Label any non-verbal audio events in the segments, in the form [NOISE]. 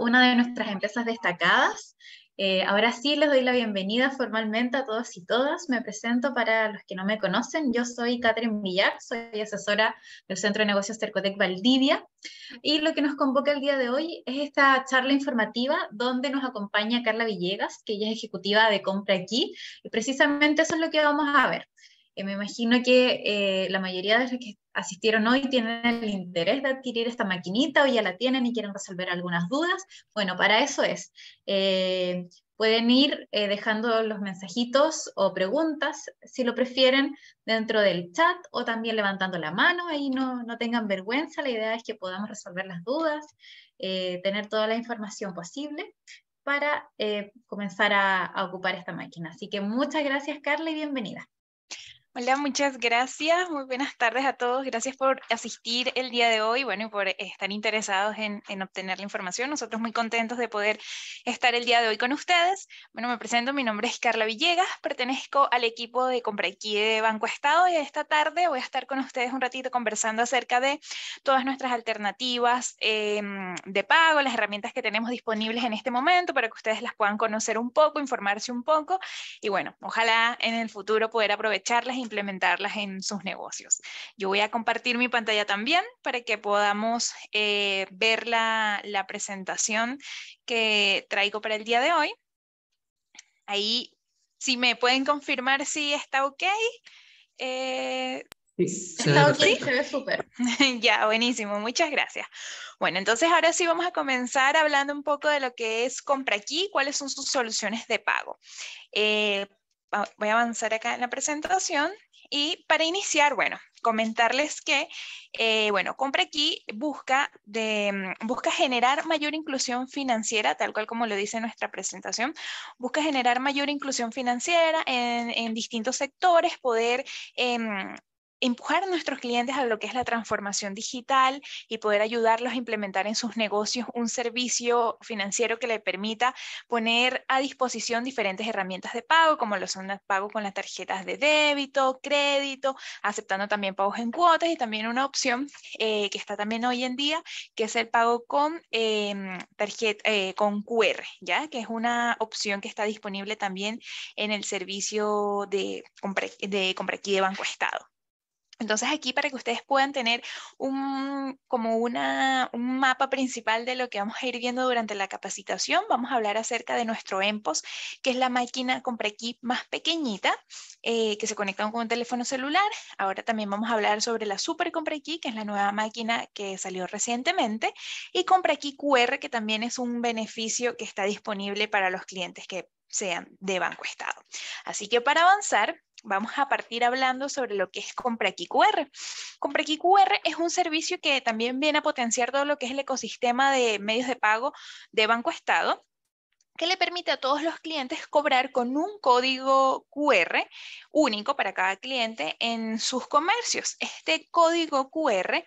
una de nuestras empresas destacadas. Eh, ahora sí les doy la bienvenida formalmente a todos y todas. Me presento para los que no me conocen. Yo soy Catherine Villar, soy asesora del Centro de Negocios Tercotec Valdivia. Y lo que nos convoca el día de hoy es esta charla informativa donde nos acompaña Carla Villegas, que ella es ejecutiva de Compra Aquí. Y precisamente eso es lo que vamos a ver. Eh, me imagino que eh, la mayoría de los que asistieron hoy tienen el interés de adquirir esta maquinita o ya la tienen y quieren resolver algunas dudas. Bueno, para eso es. Eh, pueden ir eh, dejando los mensajitos o preguntas, si lo prefieren, dentro del chat o también levantando la mano. Ahí no, no tengan vergüenza, la idea es que podamos resolver las dudas, eh, tener toda la información posible para comenzar a ocupar esta máquina. Así que muchas gracias, Carla, y bienvenida. Hola, muchas gracias. Muy buenas tardes a todos. Gracias por asistir el día de hoy, bueno, y por estar interesados en, obtener la información. Nosotros muy contentos de poder estar el día de hoy con ustedes. Bueno, me presento, mi nombre es Carla Villegas, pertenezco al equipo de compra aquí de Banco Estado y esta tarde voy a estar con ustedes un ratito conversando acerca de todas nuestras alternativas em, de pago, las herramientas que tenemos disponibles en este momento para que ustedes las puedan conocer un poco, informarse un poco y bueno, ojalá en el futuro poder aprovecharlas implementarlas en sus negocios. Yo voy a compartir mi pantalla también para que podamos eh, ver la, presentación que traigo para el día de hoy. Ahí, si me pueden confirmar si está ok. Eh, sí, Está ok, se ve súper. [LAUGHS] ya, buenísimo, muchas gracias. Bueno, entonces ahora sí vamos a comenzar hablando un poco de lo que es compra aquí, cuáles son sus soluciones de pago. Eh, Ah, voy a avanzar acá en la presentación. Y para iniciar, bueno, comentarles que, eh, bueno, Compra Aquí busca, de, mm, busca generar mayor inclusión financiera, tal cual como lo dice nuestra presentación, busca generar mayor inclusión financiera en, distintos sectores, poder em, empujar a nuestros clientes a lo que es la transformación digital y poder ayudarlos a implementar en sus negocios un servicio financiero que le permita poner a disposición diferentes herramientas de pago, como lo son los pagos con las tarjetas de débito, crédito, aceptando también pagos en cuotas y también una opción eh, que está también hoy en día, que es el pago con em, tarjeta, eh, con QR, ¿ya? que es una opción que está disponible también en el servicio de de compra aquí de Banco Estado. Entonces aquí para que ustedes puedan tener un, como una, un mapa principal de lo que vamos a ir viendo durante la capacitación, vamos a hablar acerca de nuestro EMPOS, que es la máquina compra más pequeñita, eh, que se conecta con un teléfono celular. Ahora también vamos a hablar sobre la Super compra que es la nueva máquina que salió recientemente, y compra QR, que también es un beneficio que está disponible para los clientes que sean de Banco Estado. Así que para avanzar, vamos a partir hablando sobre lo que es CompraQQR. QR es un servicio que también viene a potenciar todo lo que es el ecosistema de medios de pago de Banco Estado que le permite a todos los clientes cobrar con un código QR único para cada cliente en sus comercios. Este código QR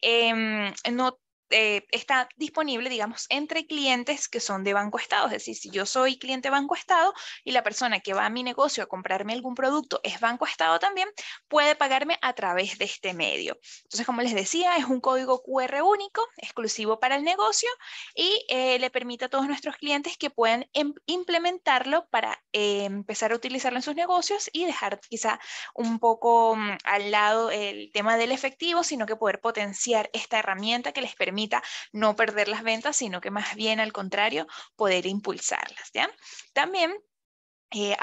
em, no eh, está disponible, digamos, entre clientes que son de Banco Estado. Es decir, si yo soy cliente Banco Estado y la persona que va a mi negocio a comprarme algún producto es Banco Estado también, puede pagarme a través de este medio. Entonces, como les decía, es un código QR único, exclusivo para el negocio y eh, le permite a todos nuestros clientes que puedan em, implementarlo para eh, empezar a utilizarlo en sus negocios y dejar quizá un poco mm, al lado el tema del efectivo, sino que poder potenciar esta herramienta que les permite no perder las ventas, sino que más bien al contrario, poder impulsarlas. ¿ya? También eh,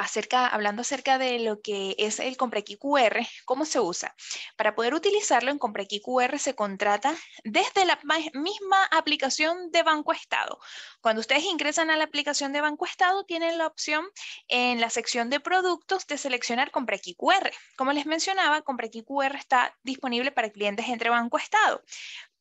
hablando acerca de lo que es el QR ¿cómo se usa? Para poder utilizarlo en QR se contrata desde la misma aplicación de Banco Estado. Cuando ustedes ingresan a la aplicación de Banco Estado, tienen la opción en la sección de productos de seleccionar QR. Como les mencionaba, QR está disponible para clientes entre Banco Estado.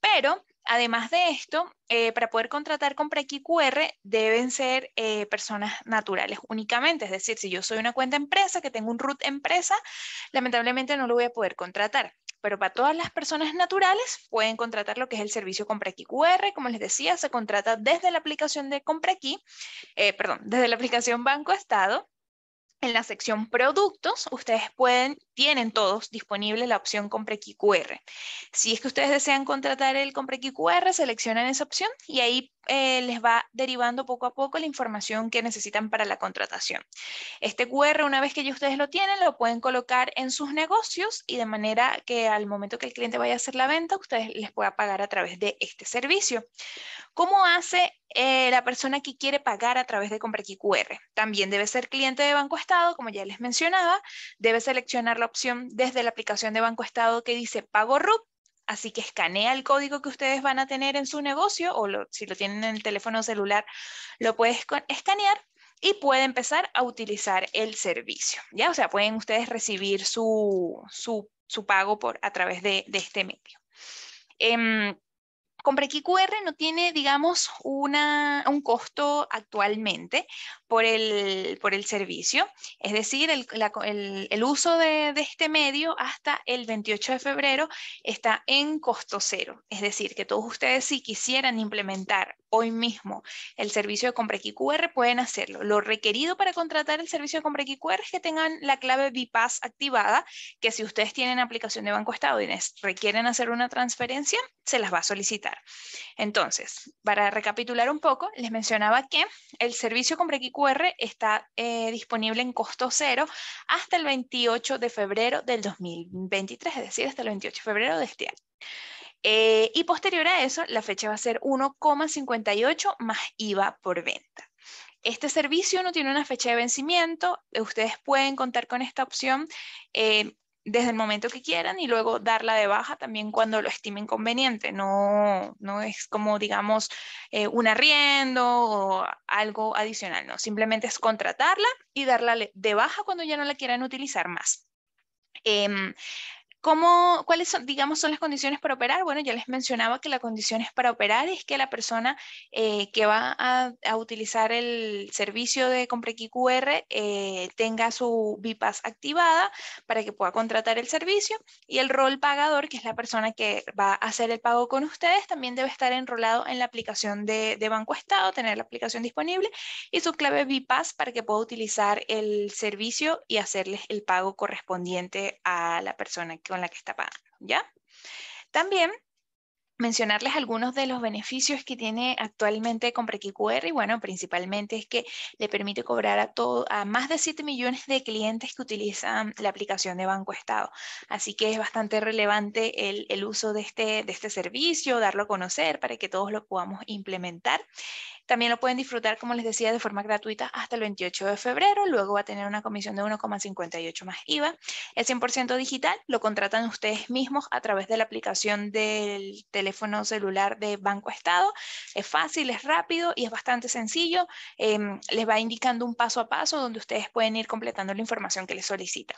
Pero además de esto, eh, para poder contratar con QR deben ser eh, personas naturales únicamente. Es decir, si yo soy una cuenta empresa, que tengo un root empresa, lamentablemente no lo voy a poder contratar. Pero para todas las personas naturales pueden contratar lo que es el servicio QR. Como les decía, se contrata desde la aplicación de Compra eh, perdón, desde la aplicación Banco Estado. En la sección Productos, ustedes pueden tienen todos disponible la opción Compre QR. Si es que ustedes desean contratar el Compre QR, seleccionan esa opción y ahí eh, les va derivando poco a poco la información que necesitan para la contratación. Este QR, una vez que ya ustedes lo tienen, lo pueden colocar en sus negocios y de manera que al momento que el cliente vaya a hacer la venta, ustedes les pueda pagar a través de este servicio. ¿Cómo hace eh, la persona que quiere pagar a través de Compre QR? También debe ser cliente de Banco Estado, como ya les mencionaba, debe seleccionar la opción desde la aplicación de Banco Estado que dice Pago RUP, así que escanea el código que ustedes van a tener en su negocio o si lo tienen en el teléfono celular, lo puedes escanear y puede empezar a utilizar el servicio. ¿ya? O sea, pueden ustedes recibir su, su, pago por, a través de, este medio. Em, Compre QR no tiene, digamos, una, un costo actualmente por el, por el servicio, es decir, el, uso de, de, este medio hasta el 28 de febrero está en costo cero, es decir, que todos ustedes si quisieran implementar hoy mismo el servicio de compra QR pueden hacerlo. Lo requerido para contratar el servicio de compra QR es que tengan la clave VPAS activada, que si ustedes tienen aplicación de Banco Estado y requieren hacer una transferencia, se las va a solicitar. Entonces, para recapitular un poco, les mencionaba que el servicio de compra QR está eh, disponible en costo cero hasta el 28 de febrero del 2023, es decir, hasta el 28 de febrero de este año. Eh, y posterior a eso, la fecha va a ser 1,58 más IVA por venta. Este servicio no tiene una fecha de vencimiento, eh, ustedes pueden contar con esta opción eh, desde el momento que quieran y luego darla de baja también cuando lo estimen conveniente. No, no es como, digamos, un arriendo o algo adicional, no, simplemente es contratarla y darla de baja cuando ya no la quieran utilizar más. Em, ¿Cuáles son, digamos, son las condiciones para operar? Bueno, ya les mencionaba que las condiciones para operar es que la persona eh, que va a, utilizar el servicio de CompreQR eh, tenga su VIPAS activada para que pueda contratar el servicio y el rol pagador, que es la persona que va a hacer el pago con ustedes, también debe estar enrolado en la aplicación de, Banco Estado, tener la aplicación disponible y su clave VIPAS para que pueda utilizar el servicio y hacerles el pago correspondiente a la persona que con la que está pagando, ¿ya? También mencionarles algunos de los beneficios que tiene actualmente CompreQQR y bueno, principalmente es que le permite cobrar a, todo, a más de 7 millones de clientes que utilizan la aplicación de Banco Estado. Así que es bastante relevante el, el uso de este, de este servicio, darlo a conocer para que todos lo podamos implementar. También lo pueden disfrutar, como les decía, de forma gratuita hasta el 28 de febrero. Luego va a tener una comisión de 1,58 más IVA. el 100% digital, lo contratan ustedes mismos a través de la aplicación del teléfono teléfono celular de Banco Estado. Es fácil, es rápido y es bastante sencillo. Em, les va indicando un paso a paso donde ustedes pueden ir completando la información que les solicita.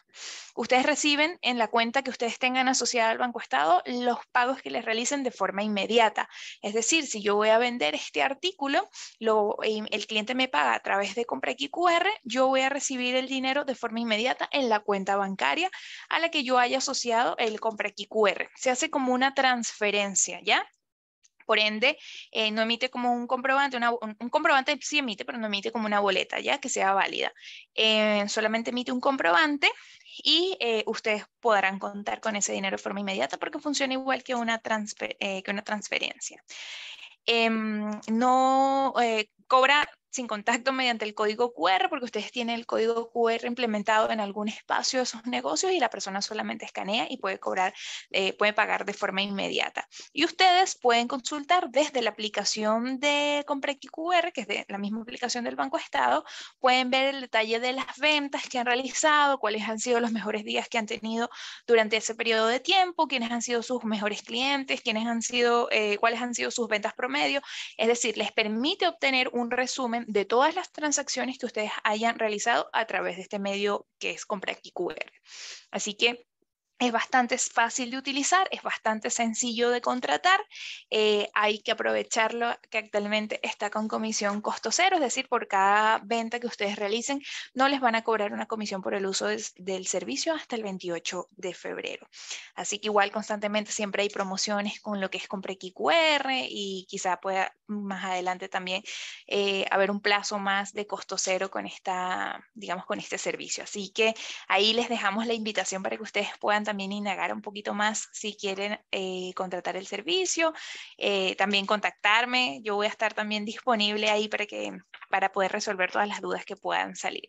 Ustedes reciben en la cuenta que ustedes tengan asociada al Banco Estado los pagos que les realicen de forma inmediata. Es decir, si yo voy a vender este artículo, lo, em, el cliente me paga a través de compra QR, yo voy a recibir el dinero de forma inmediata en la cuenta bancaria a la que yo haya asociado el compra QR. Se hace como una transferencia. ¿ya? Por ende, eh, no emite como un comprobante, un, comprobante sí emite, pero no emite como una boleta, ¿ya? Que sea válida. Eh, solamente emite un comprobante y eh, ustedes podrán contar con ese dinero de forma inmediata porque funciona igual que una, que una transferencia. Em, no cobra sin contacto mediante el código QR, porque ustedes tienen el código QR implementado en algún espacio de sus negocios y la persona solamente escanea y puede cobrar, eh, puede pagar de forma inmediata. Y ustedes pueden consultar desde la aplicación de Compra QR, que es de la misma aplicación del Banco Estado, pueden ver el detalle de las ventas que han realizado, cuáles han sido los mejores días que han tenido durante ese periodo de tiempo, quiénes han sido sus mejores clientes, quiénes han sido, eh, cuáles han sido sus ventas promedio. Es decir, les permite obtener un resumen de todas las transacciones que ustedes hayan realizado a través de este medio que es QR, Así que es bastante fácil de utilizar, es bastante sencillo de contratar, eh, hay que aprovecharlo que actualmente está con comisión costo cero, es decir, por cada venta que ustedes realicen, no les van a cobrar una comisión por el uso del servicio hasta el 28 de febrero. Así que igual constantemente siempre hay promociones con lo que es compra QR y quizá pueda más adelante también eh, haber un plazo más de costo cero con esta, digamos, con este servicio. Así que ahí les dejamos la invitación para que ustedes puedan también también indagar un poquito más si quieren eh, contratar el servicio, eh, también contactarme. Yo voy a estar también disponible ahí para, que, para poder resolver todas las dudas que puedan salir.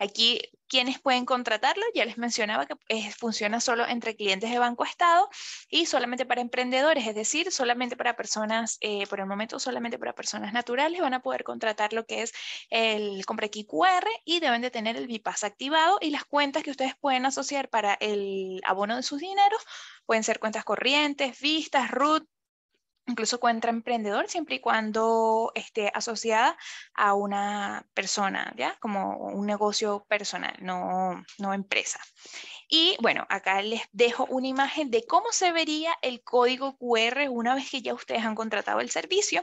Aquí, quienes pueden contratarlo? Ya les mencionaba que eh, funciona solo entre clientes de Banco Estado y solamente para emprendedores, es decir, solamente para personas, por el momento solamente para personas naturales van a poder contratar lo que es el compra QR y deben de tener el BIPAS activado y las cuentas que ustedes pueden asociar para el abono de sus dineros. Pueden ser cuentas corrientes, vistas, RUT, incluso cuenta emprendedor siempre y cuando esté asociada a una persona, ¿ya? Como un negocio personal, no, empresa. Y bueno, acá les dejo una imagen de cómo se vería el código QR una vez que ya ustedes han contratado el servicio.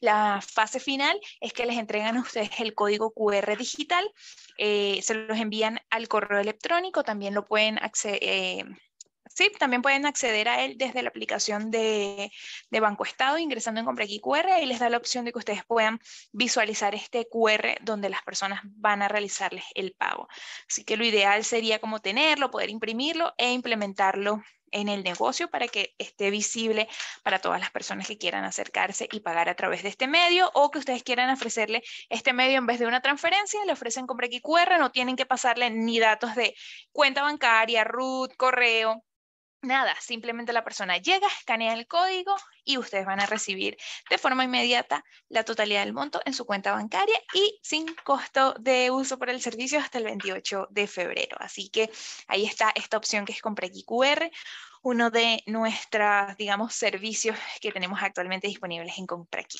La fase final es que les entregan a ustedes el código QR digital, eh, se los envían al correo electrónico, también lo pueden acceder. Eh, Sí, también pueden acceder a él desde la aplicación de, Banco Estado, ingresando en Compra Aquí QR, y les da la opción de que ustedes puedan visualizar este QR donde las personas van a realizarles el pago. Así que lo ideal sería como tenerlo, poder imprimirlo e implementarlo en el negocio para que esté visible para todas las personas que quieran acercarse y pagar a través de este medio o que ustedes quieran ofrecerle este medio en vez de una transferencia, le ofrecen compra QR, no tienen que pasarle ni datos de cuenta bancaria, root, correo, Nada, simplemente la persona llega, escanea el código y ustedes van a recibir de forma inmediata la totalidad del monto en su cuenta bancaria y sin costo de uso por el servicio hasta el 28 de febrero. Así que ahí está esta opción que es compra QR, uno de nuestros, digamos, servicios que tenemos actualmente disponibles en aquí.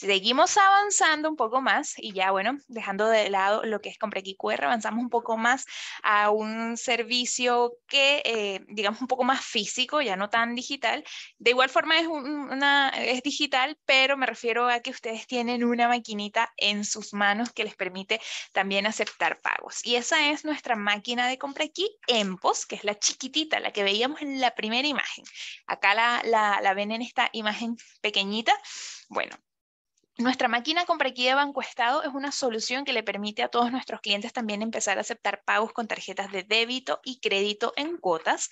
Seguimos avanzando un poco más y ya, bueno, dejando de lado lo que es compra QR, avanzamos un poco más a un servicio que, eh, digamos, un poco más físico, ya no tan digital. De igual forma es, una, es digital, pero me refiero a que ustedes tienen una maquinita en sus manos que les permite también aceptar pagos. Y esa es nuestra máquina de compra aquí, POS, que es la chiquitita, la que veíamos en la primera imagen. Acá la, la ven en esta imagen pequeñita. Bueno, nuestra máquina aquí de Banco Estado es una solución que le permite a todos nuestros clientes también empezar a aceptar pagos con tarjetas de débito y crédito en cuotas.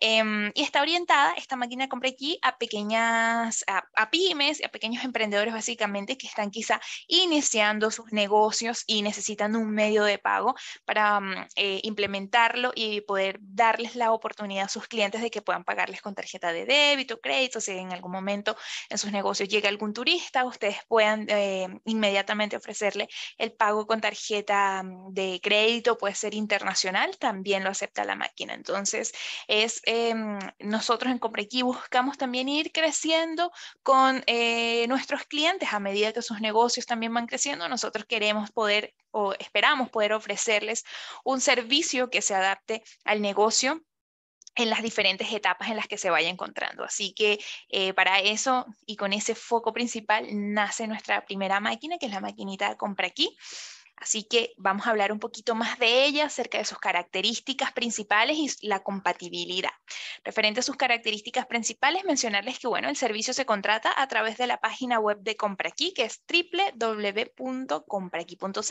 Em, y está orientada esta máquina compra aquí a pequeñas, a, pymes, a pequeños emprendedores básicamente que están quizá iniciando sus negocios y necesitan un medio de pago para mm, eh, implementarlo y poder darles la oportunidad a sus clientes de que puedan pagarles con tarjeta de débito, crédito, si en algún momento en sus negocios llega algún turista, ustedes pueden puedan eh, inmediatamente ofrecerle el pago con tarjeta mm, de crédito, puede ser internacional, también lo acepta la máquina. Entonces, es eh, mm, nosotros en Comprequi buscamos también ir creciendo con eh, nuestros clientes a medida que sus negocios también van creciendo. Nosotros queremos poder o esperamos poder ofrecerles un servicio que se adapte al negocio en las diferentes etapas en las que se vaya encontrando. Así que eh, para eso y con ese foco principal nace nuestra primera máquina, que es la maquinita de compra aquí. Así que vamos a hablar un poquito más de ella, acerca de sus características principales y la compatibilidad. Referente a sus características principales, mencionarles que bueno, el servicio se contrata a través de la página web de compra aquí, que es www.compraKey.cl.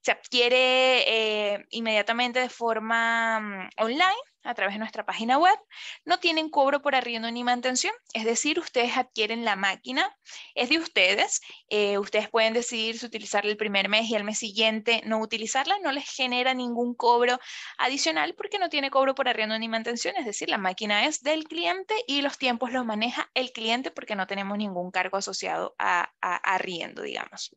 Se adquiere eh, inmediatamente de forma mm, online a través de nuestra página web. No tienen cobro por arriendo ni mantención, es decir, ustedes adquieren la máquina, es de ustedes. Eh, ustedes pueden decidir si utilizarla el primer mes y el mes siguiente no utilizarla, no les genera ningún cobro adicional porque no tiene cobro por arriendo ni mantención, es decir, la máquina es del cliente y los tiempos los maneja el cliente porque no tenemos ningún cargo asociado a arriendo, digamos.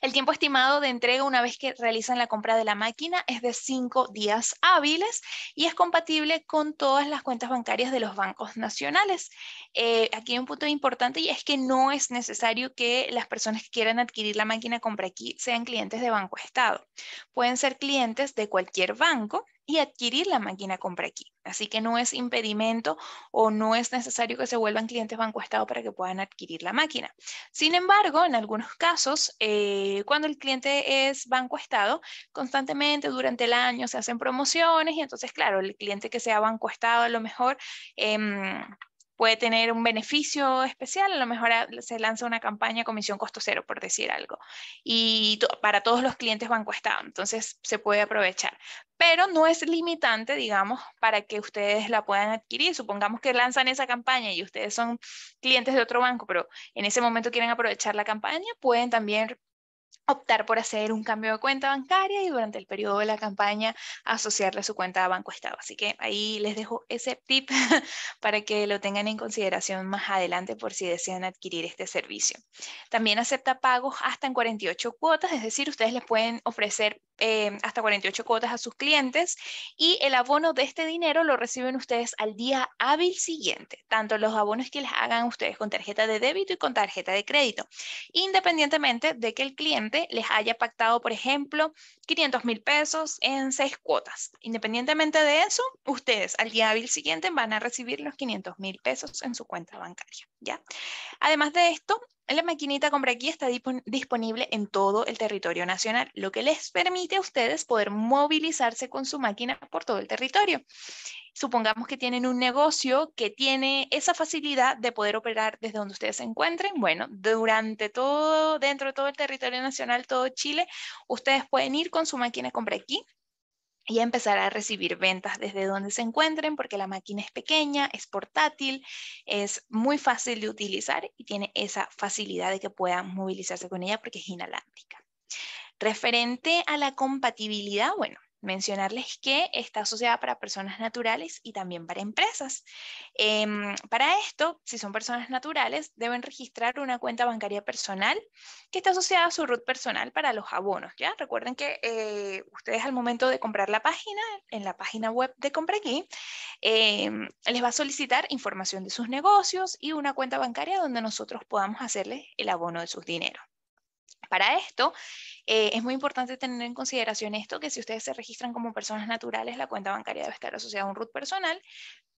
El tiempo estimado de entrega una vez que realizan la compra de la máquina es de cinco días hábiles y es compatible con todas las cuentas bancarias de los bancos nacionales. Eh, aquí hay un punto importante y es que no es necesario que las personas que quieran adquirir la máquina compra aquí sean clientes de Banco Estado. Pueden ser clientes de cualquier banco y adquirir la máquina compra aquí. Así que no es impedimento o no es necesario que se vuelvan clientes Banco para que puedan adquirir la máquina. Sin embargo, en algunos casos, eh, cuando el cliente es Banco constantemente durante el año se hacen promociones y entonces, claro, el cliente que sea Banco Estado a lo mejor... Em, puede tener un beneficio especial, a lo mejor ah, se lanza una campaña comisión costo cero, por decir algo, y para todos los clientes Banco Estado, entonces se puede aprovechar. Pero no es limitante, digamos, para que ustedes la puedan adquirir. Supongamos que lanzan esa campaña y ustedes son clientes de otro banco, pero en ese momento quieren aprovechar la campaña, pueden también optar por hacer un cambio de cuenta bancaria y durante el periodo de la campaña asociarle su cuenta a Banco Estado. Así que ahí les dejo ese tip [LAUGHS] para que lo tengan en consideración más adelante por si desean adquirir este servicio. También acepta pagos hasta en 48 cuotas, es decir, ustedes les pueden ofrecer Em, hasta 48 cuotas a sus clientes y el abono de este dinero lo reciben ustedes al día hábil siguiente, tanto los abonos que les hagan ustedes con tarjeta de débito y con tarjeta de crédito, independientemente de que el cliente les haya pactado, por ejemplo, 500 mil pesos en seis cuotas. Independientemente de eso, ustedes al día hábil siguiente van a recibir los 500 mil pesos en su cuenta bancaria. ¿ya? Además de esto, la maquinita Compra Aquí está disponible en todo el territorio nacional, lo que les permite a ustedes poder movilizarse con su máquina por todo el territorio. Supongamos que tienen un negocio que tiene esa facilidad de poder operar desde donde ustedes se encuentren. Bueno, durante todo, dentro de todo el territorio nacional, todo Chile, ustedes pueden ir con su máquina Compra Aquí y empezar a recibir ventas desde donde se encuentren porque la máquina es pequeña, es portátil, es muy fácil de utilizar y tiene esa facilidad de que puedan movilizarse con ella porque es inalámbrica. Referente a la compatibilidad, bueno, mencionarles que está asociada para personas naturales y también para empresas. Em, para esto, si son personas naturales, deben registrar una cuenta bancaria personal que está asociada a su root personal para los abonos. ¿ya? Recuerden que eh, ustedes al momento de comprar la página, en la página web de Compra Aquí, em, les va a solicitar información de sus negocios y una cuenta bancaria donde nosotros podamos hacerles el abono de sus dineros. Para esto, eh, es muy importante tener en consideración esto, que si ustedes se registran como personas naturales, la cuenta bancaria debe estar asociada a un RUT personal,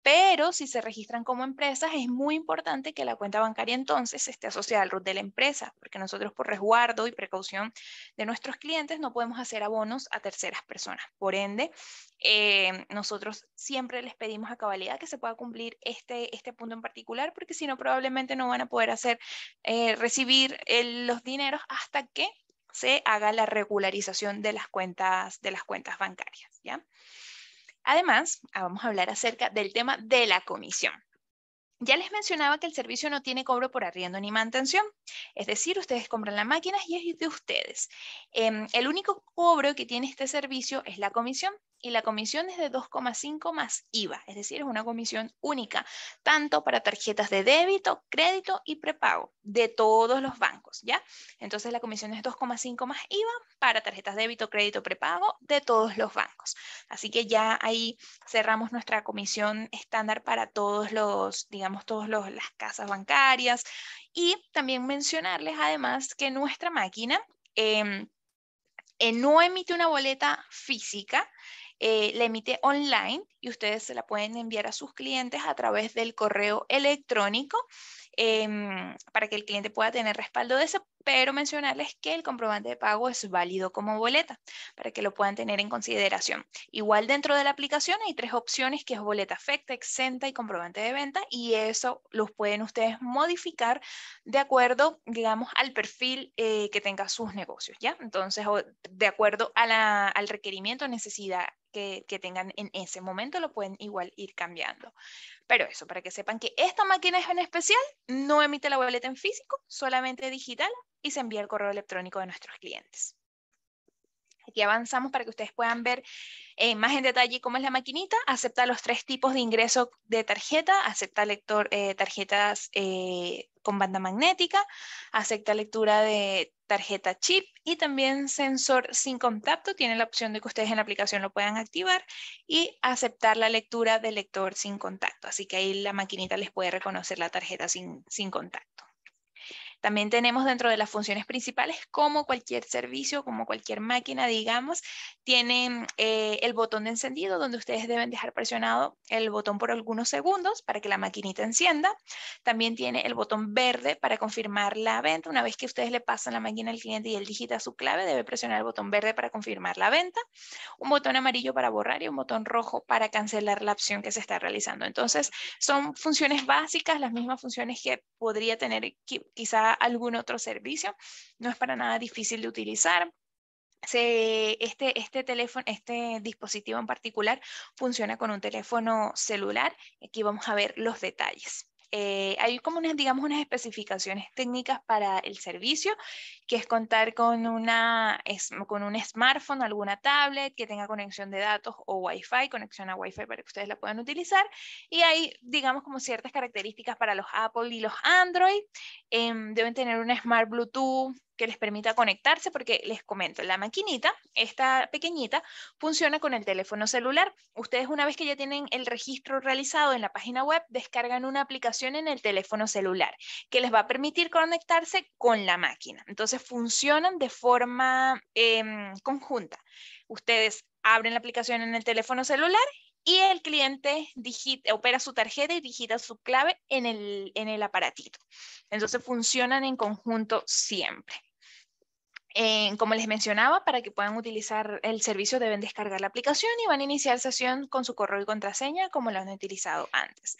pero si se registran como empresas, es muy importante que la cuenta bancaria entonces esté asociada al RUT de la empresa, porque nosotros por resguardo y precaución de nuestros clientes no podemos hacer abonos a terceras personas. Por ende, eh, nosotros siempre les pedimos a cabalidad que se pueda cumplir este, este punto en particular, porque si no, probablemente no van a poder hacer, eh, recibir los dineros hasta que se haga la regularización de las cuentas, de las cuentas bancarias. ¿ya? Además, ah, vamos a hablar acerca del tema de la comisión. Ya les mencionaba que el servicio no tiene cobro por arriendo ni mantención, es decir, ustedes compran las máquinas y es de ustedes. Em, el único cobro que tiene este servicio es la comisión, y la comisión es de 2,5 más IVA, es decir, es una comisión única, tanto para tarjetas de débito, crédito y prepago de todos los bancos, ¿ya? Entonces la comisión es 2,5 más IVA para tarjetas de débito, crédito, prepago de todos los bancos. Así que ya ahí cerramos nuestra comisión estándar para todos los, digamos, todas las casas bancarias y también mencionarles además que nuestra máquina... Em, eh, no emite una boleta física, eh, la emite online y ustedes se la pueden enviar a sus clientes a través del correo electrónico Em, para que el cliente pueda tener respaldo de eso, pero mencionarles que el comprobante de pago es válido como boleta, para que lo puedan tener en consideración. Igual dentro de la aplicación hay tres opciones, que es boleta afecta, exenta y comprobante de venta, y eso los pueden ustedes modificar de acuerdo, digamos, al perfil eh, que tenga sus negocios, ¿ya? Entonces, de acuerdo al requerimiento, necesidad que tengan en ese momento, lo pueden igual ir cambiando. Pero eso, para que sepan que esta máquina es en especial, no emite la boleta en físico, solamente digital y se envía el correo electrónico de nuestros clientes. Y avanzamos para que ustedes puedan ver eh, más en detalle cómo es la maquinita. Acepta los tres tipos de ingreso de tarjeta. Acepta lector, eh, tarjetas eh, con banda magnética. Acepta lectura de tarjeta chip y también sensor sin contacto. Tiene la opción de que ustedes en la aplicación lo puedan activar y aceptar la lectura de lector sin contacto. Así que ahí la maquinita les puede reconocer la tarjeta sin, sin contacto. También tenemos dentro de las funciones principales, como cualquier servicio, como cualquier máquina, digamos, tiene eh, el botón de encendido donde ustedes deben dejar presionado el botón por algunos segundos para que la maquinita encienda. También tiene el botón verde para confirmar la venta. Una vez que ustedes le pasan la máquina al cliente y él digita su clave, debe presionar el botón verde para confirmar la venta, un botón amarillo para borrar y un botón rojo para cancelar la opción que se está realizando. Entonces, son funciones básicas, las mismas funciones que podría tener quizás algún otro servicio. No es para nada difícil de utilizar. este, este, este dispositivo en particular funciona con un teléfono celular. Aquí vamos a ver los detalles. Eh, hay como unas, digamos, unas especificaciones técnicas para el servicio, que es contar con, una, con un smartphone, alguna tablet que tenga conexión de datos o Wi-Fi, conexión a Wi-Fi para que ustedes la puedan utilizar. Y hay, digamos, como ciertas características para los Apple y los Android. Em, deben tener un Smart Bluetooth que les permita conectarse, porque les comento, la maquinita, esta pequeñita, funciona con el teléfono celular. Ustedes una vez que ya tienen el registro realizado en la página web, descargan una aplicación en el teléfono celular que les va a permitir conectarse con la máquina. Entonces funcionan de forma em, conjunta. Ustedes abren la aplicación en el teléfono celular y el cliente digita, opera su tarjeta y digita su clave en el, en el aparatito. Entonces funcionan en conjunto siempre como les mencionaba, para que puedan utilizar el servicio deben descargar la aplicación y van a iniciar sesión con su correo y contraseña como lo han utilizado antes.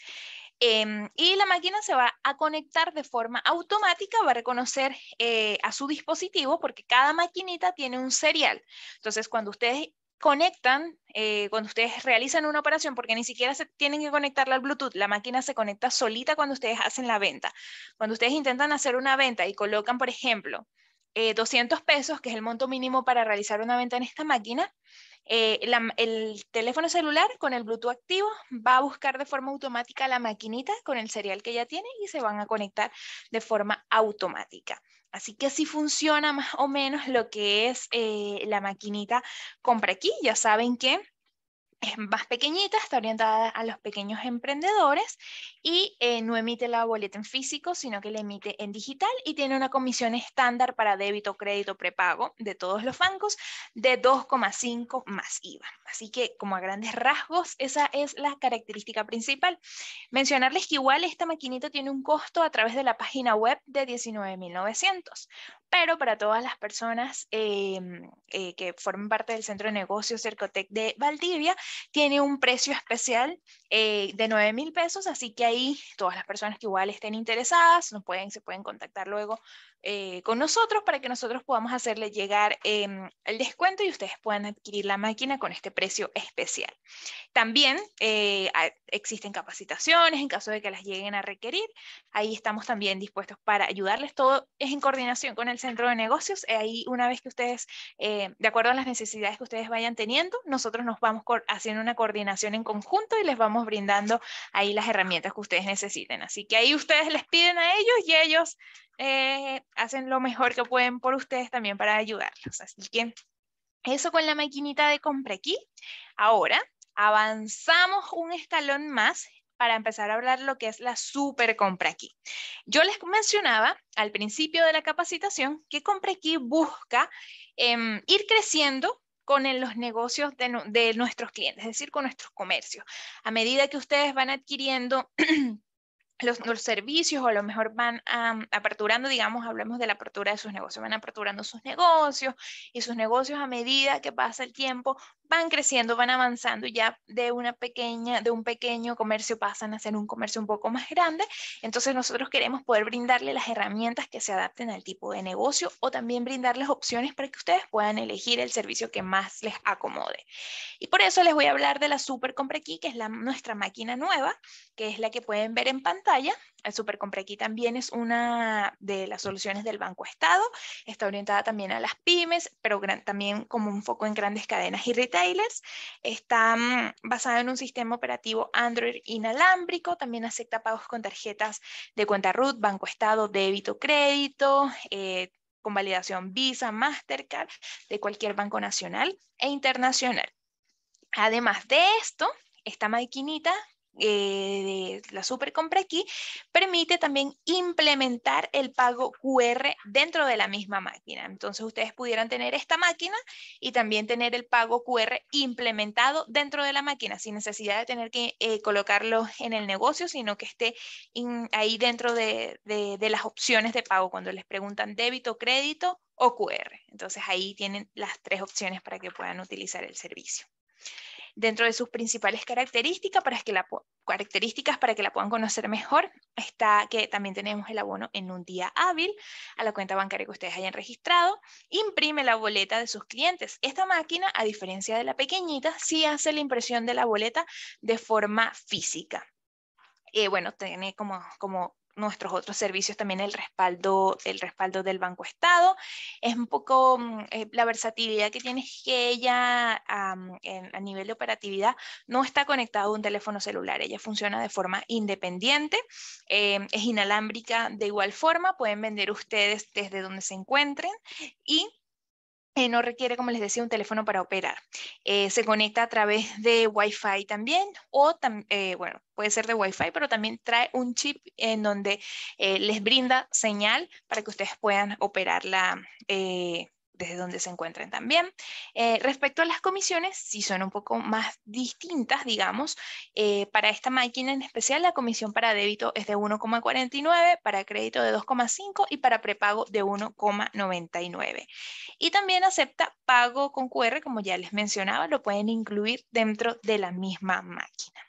Em, y la máquina se va a conectar de forma automática, va a reconocer eh, a su dispositivo porque cada maquinita tiene un serial. Entonces, cuando ustedes conectan, eh, cuando ustedes realizan una operación, porque ni siquiera se tienen que conectarla al Bluetooth, la máquina se conecta solita cuando ustedes hacen la venta. Cuando ustedes intentan hacer una venta y colocan, por ejemplo, 200 eh, pesos, que es el monto mínimo para realizar una venta en esta máquina, eh, el teléfono celular con el Bluetooth activo va a buscar de forma automática la maquinita con el serial que ya tiene y se van a conectar de forma automática. Así que así funciona más o menos lo que es eh, la maquinita compra aquí. Ya saben que es más pequeñita, está orientada a los pequeños emprendedores y eh, no emite la boleta en físico, sino que la emite en digital y tiene una comisión estándar para débito, crédito, prepago de todos los bancos de 2,5 más IVA. Así que como a grandes rasgos, esa es la característica principal. Mencionarles que igual esta maquinita tiene un costo a través de la página web de 19.900 pero para todas las personas em, eh, que forman parte del Centro de Negocios Cercotec de Valdivia, tiene un precio especial eh, de 9 mil pesos, así que ahí todas las personas que igual estén interesadas pueden, se pueden contactar luego eh, con nosotros para que nosotros podamos hacerle llegar em, el descuento y ustedes puedan adquirir la máquina con este precio especial. También eh, existen capacitaciones en caso de que las lleguen a requerir. Ahí estamos también dispuestos para ayudarles. Todo es en coordinación con el centro de negocios. Ahí una vez que ustedes, eh, de acuerdo a las necesidades que ustedes vayan teniendo, nosotros nos vamos haciendo una coordinación en conjunto y les vamos brindando ahí las herramientas que ustedes necesiten. Así que ahí ustedes les piden a ellos y ellos hacen lo mejor que pueden por ustedes también para ayudarlos. Así que eso con la maquinita de compra aquí. Ahora avanzamos un escalón más para empezar a hablar lo que es la super compra aquí. Yo les mencionaba al principio de la capacitación que compra aquí busca em, ir creciendo con los negocios de, de, nuestros clientes, es decir, con nuestros comercios. A medida que ustedes van adquiriendo [CLEARS THROAT] los, servicios o a lo mejor van aperturando, digamos, hablemos de la apertura de sus negocios, van aperturando sus negocios y sus negocios a medida que pasa el tiempo van creciendo, van avanzando ya de una pequeña, de un pequeño comercio pasan a ser un comercio un poco más grande. Entonces nosotros queremos poder brindarle las herramientas que se adapten al tipo de negocio o también brindarles opciones para que ustedes puedan elegir el servicio que más les acomode. Y por eso les voy a hablar de la Super Compra Key, que es la, nuestra máquina nueva, que es la que pueden ver en pantalla. El Super Compra Key también es una de las soluciones del Banco Estado. Está orientada también a las pymes, pero también como un foco en grandes cadenas y retail Está mm, basado en un sistema operativo Android inalámbrico, también acepta pagos con tarjetas de cuenta RUT, Banco Estado, débito, crédito. Eh, con validación Visa, Mastercard, de cualquier banco nacional e internacional. Además de esto, esta maquinita eh, de la super aquí, permite también implementar el pago QR dentro de la misma máquina. Entonces ustedes pudieran tener esta máquina y también tener el pago QR implementado dentro de la máquina sin necesidad de tener que eh, colocarlo en el negocio, sino que esté ahí dentro de las opciones de pago cuando les preguntan débito, crédito o QR. Entonces ahí tienen las tres opciones para que puedan utilizar el servicio. Dentro de sus principales características para, que la, características para que la puedan conocer mejor está que también tenemos el abono en un día hábil a la cuenta bancaria que ustedes hayan registrado, imprime la boleta de sus clientes. Esta máquina, a diferencia de la pequeñita, sí hace la impresión de la boleta de forma física. Eh, bueno, tiene como, como nuestros otros servicios, también el respaldo, el respaldo del Banco Estado. Es un poco mm, eh, la versatilidad que tiene es que ella a nivel de operatividad no está conectada a un teléfono celular, ella funciona de forma independiente, em, es inalámbrica de igual forma, pueden vender ustedes desde donde se encuentren y eh, no requiere, como les decía, un teléfono para operar. Eh, se conecta a través de Wi-Fi también, o eh, bueno, puede ser de Wi-Fi, pero también trae un chip en donde les brinda señal para que ustedes puedan operar la, desde donde se encuentren también. Eh, respecto a las comisiones, si son un poco más distintas, digamos. Eh, para esta máquina en especial, la comisión para débito es de 1,49, para crédito de 2,5 y para prepago de 1,99. Y también acepta pago con QR, como ya les mencionaba, lo pueden incluir dentro de la misma máquina.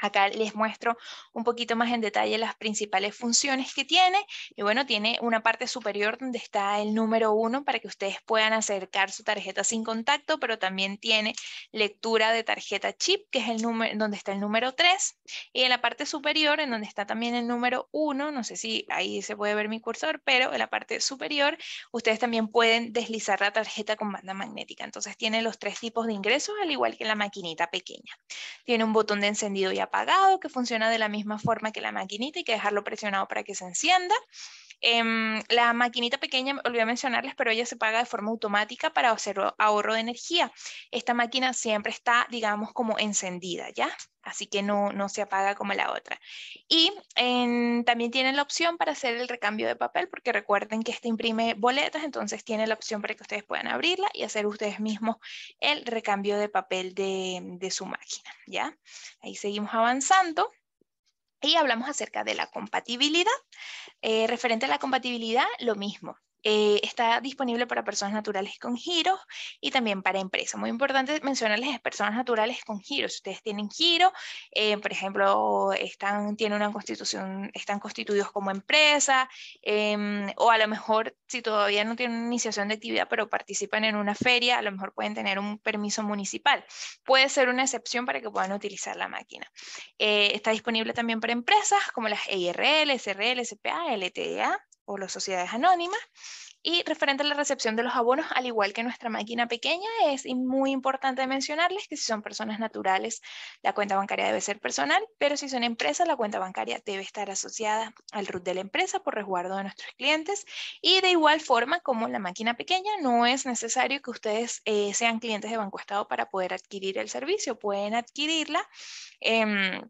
Acá les muestro un poquito más en detalle las principales funciones que tiene. Y bueno, tiene una parte superior donde está el número 1 para que ustedes puedan acercar su tarjeta sin contacto, pero también tiene lectura de tarjeta chip, que es el número, donde está el número 3. Y en la parte superior, en donde está también el número 1, no sé si ahí se puede ver mi cursor, pero en la parte superior ustedes también pueden deslizar la tarjeta con banda magnética. Entonces tiene los tres tipos de ingresos, al igual que la maquinita pequeña. Tiene un botón de encendido y apagado apagado, que funciona de la misma forma que la maquinita, y que dejarlo presionado para que se encienda. Em, la maquinita pequeña, olvidé mencionarles, pero ella se paga de forma automática para hacer ahorro de energía. Esta máquina siempre está, digamos, como encendida, ¿ya? así que no, se apaga como la otra. Y también tienen la opción para hacer el recambio de papel, porque recuerden que este imprime boletas, entonces tiene la opción para que ustedes puedan abrirla y hacer ustedes mismos el recambio de papel de, su máquina, ¿ya? Ahí seguimos avanzando. Y hablamos acerca de la compatibilidad. Eh, referente a la compatibilidad, lo mismo. Eh, está disponible para personas naturales con giros y también para empresas. Muy importante mencionarles personas naturales con giros. Si ustedes tienen giro, eh, por ejemplo, están, una constitución, están constituidos como empresa, em, o a lo mejor si todavía no tienen iniciación de actividad, pero participan en una feria, a lo mejor pueden tener un permiso municipal. Puede ser una excepción para que puedan utilizar la máquina. Eh, está disponible también para empresas como las EIRL, SRL, SPA, LTDA e o las sociedades anónimas. Y referente a la recepción de los abonos, al igual que nuestra máquina pequeña, es muy importante mencionarles que si son personas naturales, la cuenta bancaria debe ser personal, pero si son empresas, la cuenta bancaria debe estar asociada al RUT de la empresa por resguardo de nuestros clientes. Y de igual forma, como la máquina pequeña, no es necesario que ustedes eh, sean clientes de Banco Estado para poder adquirir el servicio. Pueden adquirirla. Eh,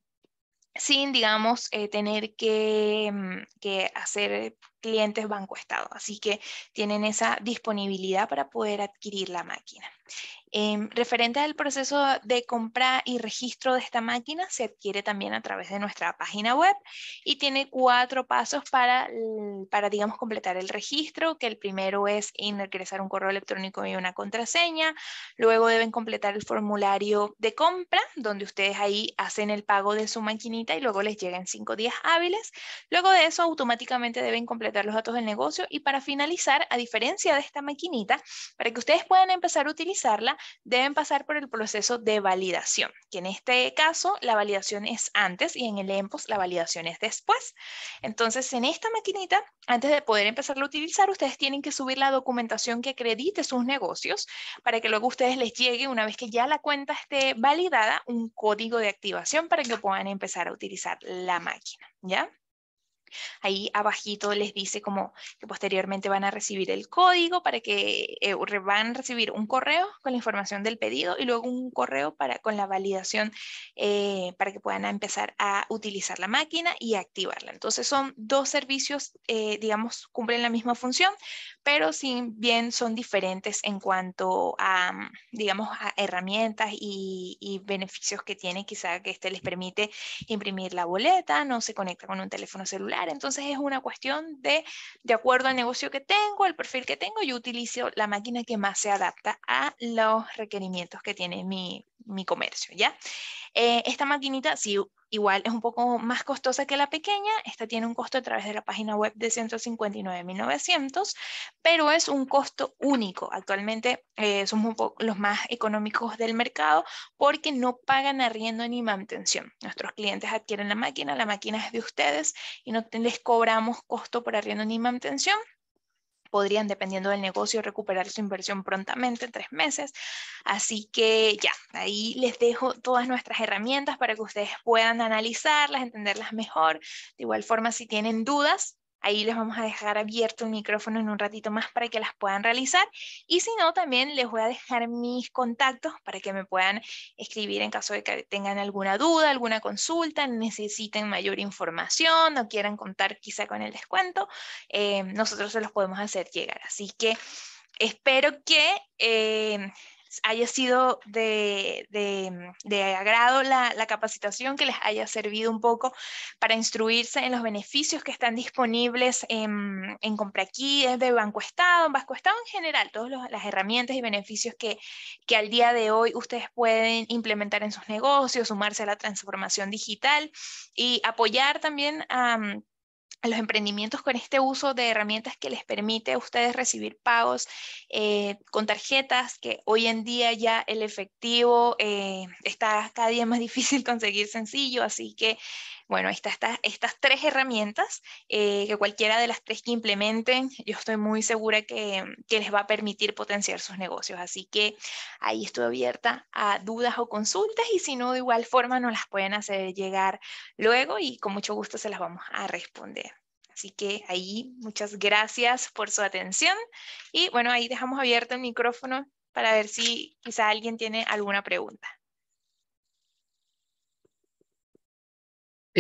sin, digamos, eh, tener que, mm, que, hacer clientes banco-estado. Así que tienen esa disponibilidad para poder adquirir la máquina. Em, referente al proceso de compra y registro de esta máquina, se adquiere también a través de nuestra página web y tiene cuatro pasos para, para digamos, completar el registro, que el primero es ingresar un correo electrónico y una contraseña, luego deben completar el formulario de compra, donde ustedes ahí hacen el pago de su maquinita y luego les llegan cinco días hábiles, luego de eso automáticamente deben completar los datos del negocio y para finalizar, a diferencia de esta maquinita, para que ustedes puedan empezar a utilizar utilizarla, deben pasar por el proceso de validación, que en este caso la validación es antes y en el EMPOS la validación es después. Entonces, en esta maquinita, antes de poder empezar a utilizar, ustedes tienen que subir la documentación que acredite sus negocios para que luego ustedes les llegue, una vez que ya la cuenta esté validada, un código de activación para que puedan empezar a utilizar la máquina, ¿ya? Ahí abajito les dice como que posteriormente van a recibir el código para que eh, van a recibir un correo con la información del pedido y luego un correo para, con la validación eh, para que puedan empezar a utilizar la máquina y activarla. Entonces son dos servicios, eh, digamos, cumplen la misma función, pero si bien son diferentes en cuanto a, mm, digamos, a herramientas y, y beneficios que tiene, quizá que este les permite imprimir la boleta, no se conecta con un teléfono celular entonces es una cuestión de, de acuerdo al negocio que tengo, al perfil que tengo, yo utilizo la máquina que más se adapta a los requerimientos que tiene mi, mi comercio, ¿ya? Eh, esta maquinita, si igual es un poco más costosa que la pequeña, esta tiene un costo a través de la página web de 159.900, pero es un costo único. Actualmente eh, somos los más económicos del mercado porque no pagan arriendo ni mantención. Nuestros clientes adquieren la máquina, la máquina es de ustedes y no les cobramos costo por arriendo ni mantención podrían, dependiendo del negocio, recuperar su inversión prontamente en tres meses. Así que ya, ahí les dejo todas nuestras herramientas para que ustedes puedan analizarlas, entenderlas mejor. De igual forma, si tienen dudas, Ahí les vamos a dejar abierto el micrófono en un ratito más para que las puedan realizar. Y si no, también les voy a dejar mis contactos para que me puedan escribir en caso de que tengan alguna duda, alguna consulta, necesiten mayor información o quieran contar quizá con el descuento. Eh, nosotros se los podemos hacer llegar. Así que espero que... Eh, haya sido de, de, agrado la, capacitación, que les haya servido un poco para instruirse en los beneficios que están disponibles en, en Compra Aquí, desde Banco Estado, en Banco Estado en general, todas las herramientas y beneficios que, al día de hoy ustedes pueden implementar en sus negocios, sumarse a la transformación digital y apoyar también a a los emprendimientos con este uso de herramientas que les permite a ustedes recibir pagos eh, con tarjetas, que hoy en día ya el efectivo eh, está cada día más [LAUGHS] difícil conseguir sencillo, así que bueno, estas tres herramientas eh, que cualquiera de las tres que implementen, yo estoy muy segura que, que, les va a permitir potenciar sus negocios. Así que ahí estoy abierta a dudas o consultas y si no, de igual forma nos las pueden hacer llegar luego y con mucho gusto se las vamos a responder. Así que ahí muchas gracias por su atención y bueno, ahí dejamos abierto el micrófono para ver si quizá alguien tiene alguna pregunta.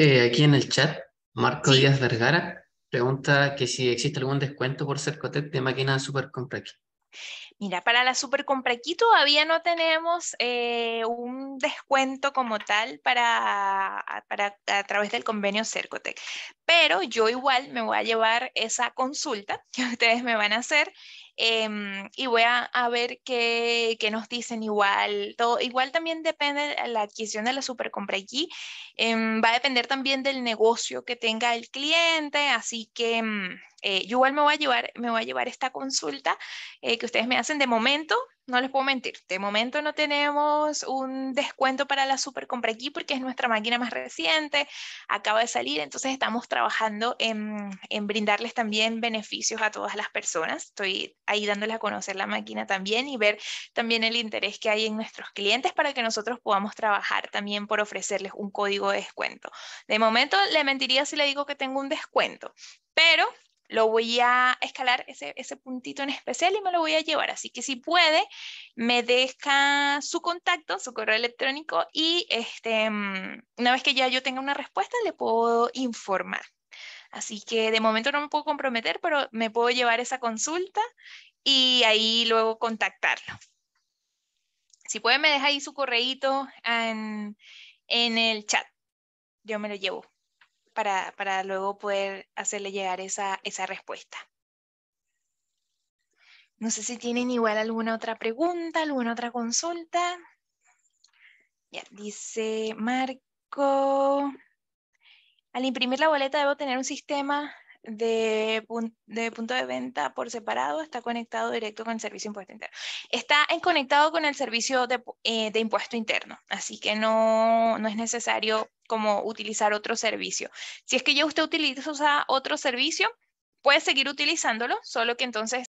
Eh, aquí en el chat, Marco Díaz Vergara pregunta que si existe algún descuento por Cercotec de máquina Super Compra Mira, para la Super aquí todavía no tenemos eh, un descuento como tal para, a través del convenio Cercotec, pero yo igual me voy a llevar esa consulta que [LAUGHS] ustedes me van a hacer Em, y voy a, ver qué, nos dicen igual. Todo, igual también depende la adquisición de la supercompra aquí, em, va a depender también del negocio que tenga el cliente. Así que mm, eh, yo igual me voy a llevar, me voy a llevar esta consulta eh, que ustedes me hacen de momento no les puedo mentir, de momento no tenemos un descuento para la supercompra aquí porque es nuestra máquina más reciente, acaba de salir, entonces estamos trabajando en, en brindarles también beneficios a todas las personas. Estoy ahí dándoles a conocer la máquina también y ver también el interés que hay en nuestros clientes para que nosotros podamos trabajar también por ofrecerles un código de descuento. De momento le mentiría si le digo que tengo un descuento, pero lo voy a escalar ese, puntito en especial y me lo voy a llevar. Así que si puede, me deja su contacto, su correo electrónico y este, mm, una vez que ya yo tenga una respuesta, le puedo informar. Así que de momento no me puedo comprometer, pero me puedo llevar esa consulta y ahí luego contactarlo. Si puede, me deja ahí su correo en el chat. Yo me lo llevo para, luego poder hacerle llegar esa, esa respuesta. No sé si tienen igual alguna otra pregunta, alguna otra consulta. Ya, dice Marco, al imprimir la boleta debo tener un sistema de, punto de venta por separado está conectado directo con el servicio de impuesto interno. Está en conectado con el servicio eh, de, impuesto interno, así que no, no, es necesario como utilizar otro servicio. Si es que ya usted utiliza otro servicio, puede seguir utilizándolo, solo que entonces